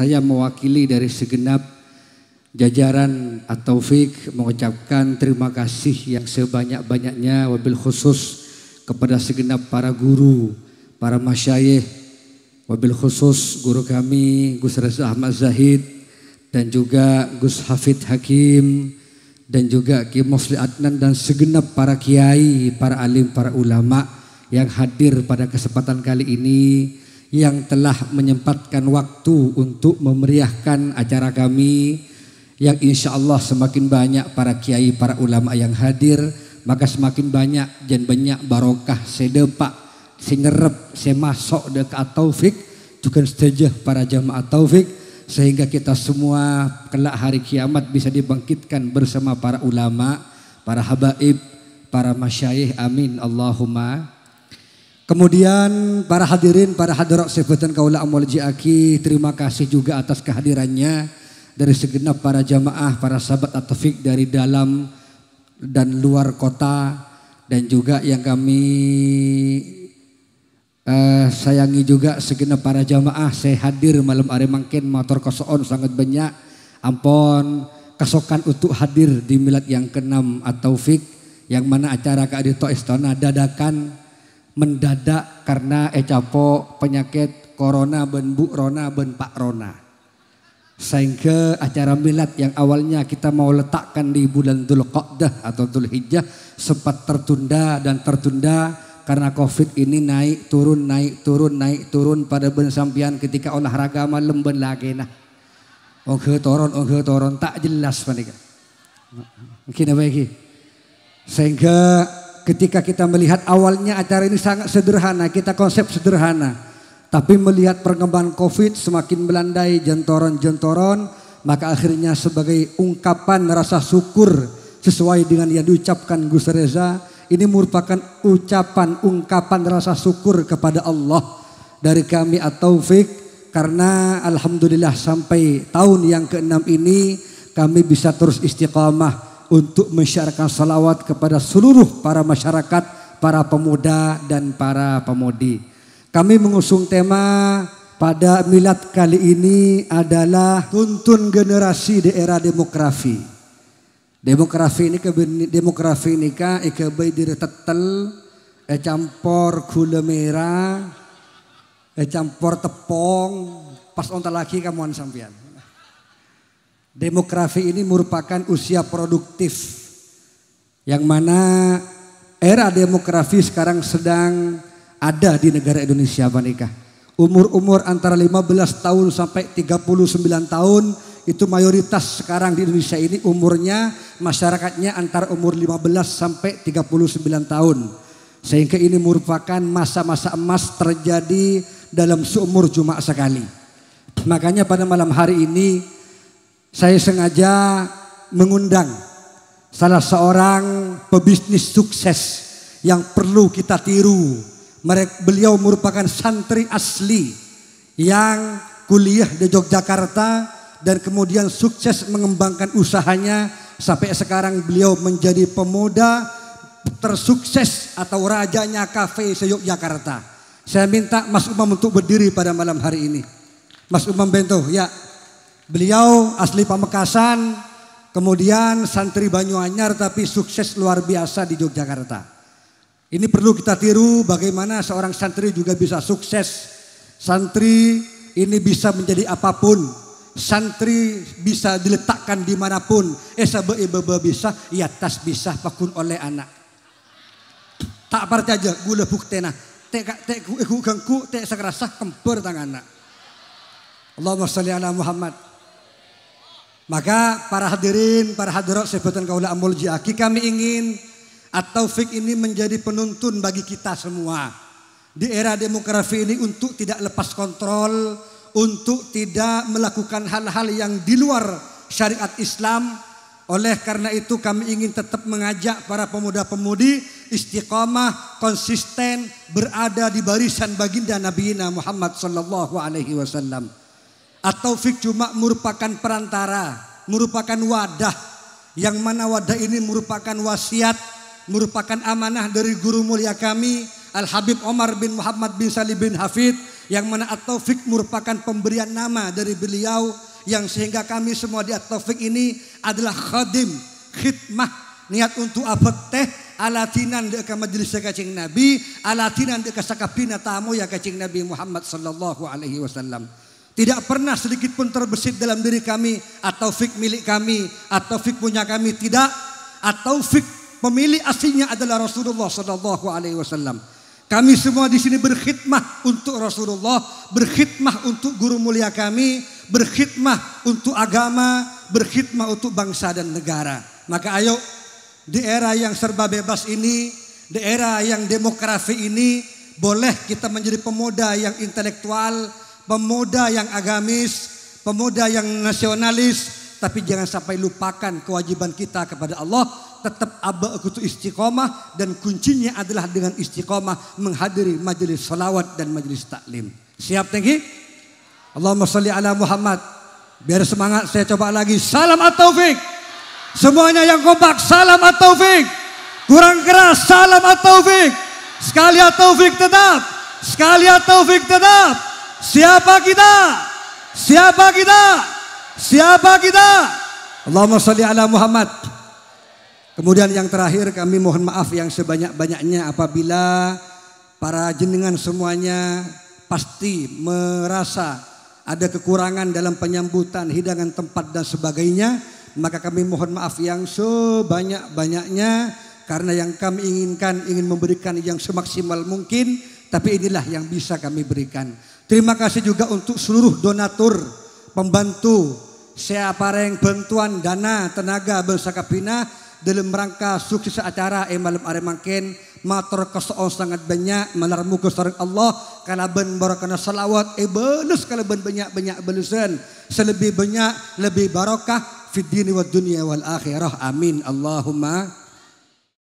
Saya mewakili dari segenap jajaran atau fik mengucapkan terima kasih yang sebanyak-banyaknya wabil khusus kepada segenap para guru, para masyayikh, wabil khusus guru kami Gus Reza Ahmad Zahid dan juga Gus Hafid Hakim dan juga Ki Adnan dan segenap para kiai, para alim, para ulama yang hadir pada kesempatan kali ini yang telah menyempatkan waktu untuk memeriahkan acara kami yang insya Allah semakin banyak para kiai, para ulama yang hadir maka semakin banyak dan banyak barokah sedepak, singerep, semasok dekat taufik juga setuju para jamaah taufik sehingga kita semua kelak hari kiamat bisa dibangkitkan bersama para ulama, para habaib, para masyayih Amin. Allahumma Kemudian para hadirin, para hadirat sebutan kaula amwal jiaki, terima kasih juga atas kehadirannya dari segenap para jamaah, para sahabat atafik dari dalam dan luar kota dan juga yang kami eh, sayangi juga segenap para jamaah saya hadir malam hari mungkin motor kosong sangat banyak ampon kesokan untuk hadir di milad yang keenam atau fik yang mana acara Kak Dito Istana dadakan mendadak karena ecapo eh, penyakit corona ben bu rona ben pak rona. Sehingga acara milad yang awalnya kita mau letakkan di bulan Dhul Qodah atau Dhul Hijjah sempat tertunda dan tertunda karena covid ini naik turun naik turun naik turun pada ben sampian ketika olahraga malam ben lagi nah. Onghe toron, onghe toron, tak jelas mereka. Mungkin apa lagi? Sehingga ketika kita melihat awalnya acara ini sangat sederhana, kita konsep sederhana. Tapi melihat perkembangan COVID semakin melandai jentoron-jentoron, maka akhirnya sebagai ungkapan rasa syukur sesuai dengan yang diucapkan Gus Reza, ini merupakan ucapan ungkapan rasa syukur kepada Allah dari kami atau taufik karena alhamdulillah sampai tahun yang keenam ini kami bisa terus istiqamah untuk mensyarahkan salawat kepada seluruh para masyarakat, para pemuda dan para pemudi. Kami mengusung tema pada milad kali ini adalah tuntun generasi di era demografi. Demografi ini demografi ini ka ikebe eh, diri tetel, e campur gula merah, e campur tepung, pas onta lagi kamuan sampean. Demografi ini merupakan usia produktif yang mana era demografi sekarang sedang ada di negara Indonesia Banika. Umur-umur antara 15 tahun sampai 39 tahun itu mayoritas sekarang di Indonesia ini umurnya masyarakatnya antara umur 15 sampai 39 tahun. Sehingga ini merupakan masa-masa emas terjadi dalam seumur Jumat sekali. Makanya pada malam hari ini saya sengaja mengundang salah seorang pebisnis sukses yang perlu kita tiru. Mereka, beliau merupakan santri asli yang kuliah di Yogyakarta dan kemudian sukses mengembangkan usahanya sampai sekarang beliau menjadi pemuda tersukses atau rajanya kafe se-Yogyakarta. Saya minta Mas Umam untuk berdiri pada malam hari ini. Mas Umam Bento, ya Beliau asli Pamekasan, kemudian santri Banyuanyar tapi sukses luar biasa di Yogyakarta. Ini perlu kita tiru bagaimana seorang santri juga bisa sukses. Santri ini bisa menjadi apapun. Santri bisa diletakkan dimanapun. Esa eh, bebe bisa, ya tas bisa pakun oleh anak. Tak parti aja, gula buktena. Tek tek gengku eh, gangku, tek sekerasa kempur tangan anak. Allahumma salli ala Muhammad. Maka para hadirin, para hadirat sebutan kaula amul jiaki kami ingin atau fik ini menjadi penuntun bagi kita semua. Di era demografi ini untuk tidak lepas kontrol, untuk tidak melakukan hal-hal yang di luar syariat Islam. Oleh karena itu kami ingin tetap mengajak para pemuda-pemudi istiqamah, konsisten, berada di barisan baginda Nabi Muhammad sallallahu alaihi wasallam. Atau fik cuma merupakan perantara, merupakan wadah yang mana wadah ini merupakan wasiat, merupakan amanah dari guru mulia kami Al-Habib Omar bin Muhammad bin Salim bin Hafid yang mana atau fik merupakan pemberian nama dari beliau yang sehingga kami semua di atau taufik ini adalah khadim, khidmah, niat untuk abad teh alatinan di ka majelis kacing Nabi, alatinan di ka sakapina tamu ya kacing Nabi Muhammad sallallahu alaihi wasallam. Tidak pernah sedikit pun terbesit dalam diri kami atau fik milik kami atau fik punya kami tidak atau fik pemilik aslinya adalah Rasulullah Shallallahu Alaihi Wasallam. Kami semua di sini berkhidmah untuk Rasulullah, berkhidmah untuk guru mulia kami, berkhidmah untuk agama, berkhidmah untuk bangsa dan negara. Maka ayo di era yang serba bebas ini, di era yang demokrasi ini, boleh kita menjadi pemuda yang intelektual, pemuda yang agamis, pemuda yang nasionalis, tapi jangan sampai lupakan kewajiban kita kepada Allah. Tetap kutu istiqomah dan kuncinya adalah dengan istiqomah menghadiri majelis salawat dan majelis taklim. Siap tinggi? Allahumma salli ala Muhammad. Biar semangat saya coba lagi. Salam at-taufik. Semuanya yang kompak, salam at-taufik. Kurang keras, salam at-taufik. Sekali at-taufik tetap. Sekali at-taufik tetap. Siapa kita? Siapa kita? Siapa kita? Allahumma sholli ala Muhammad. Kemudian yang terakhir kami mohon maaf yang sebanyak-banyaknya apabila para jenengan semuanya pasti merasa ada kekurangan dalam penyambutan, hidangan tempat dan sebagainya, maka kami mohon maaf yang sebanyak-banyaknya karena yang kami inginkan ingin memberikan yang semaksimal mungkin tapi inilah yang bisa kami berikan. Terima kasih juga untuk seluruh donatur, pembantu, siapa yang bantuan dana, tenaga, bersaka pina dalam rangka sukses acara malam hari makin matur kesoon sangat banyak melar muka sarang Allah kalaban barokana salawat e eh, belus kalaban banyak-banyak belusan selebih banyak lebih barokah fid dini wa dunia wal akhirah amin Allahumma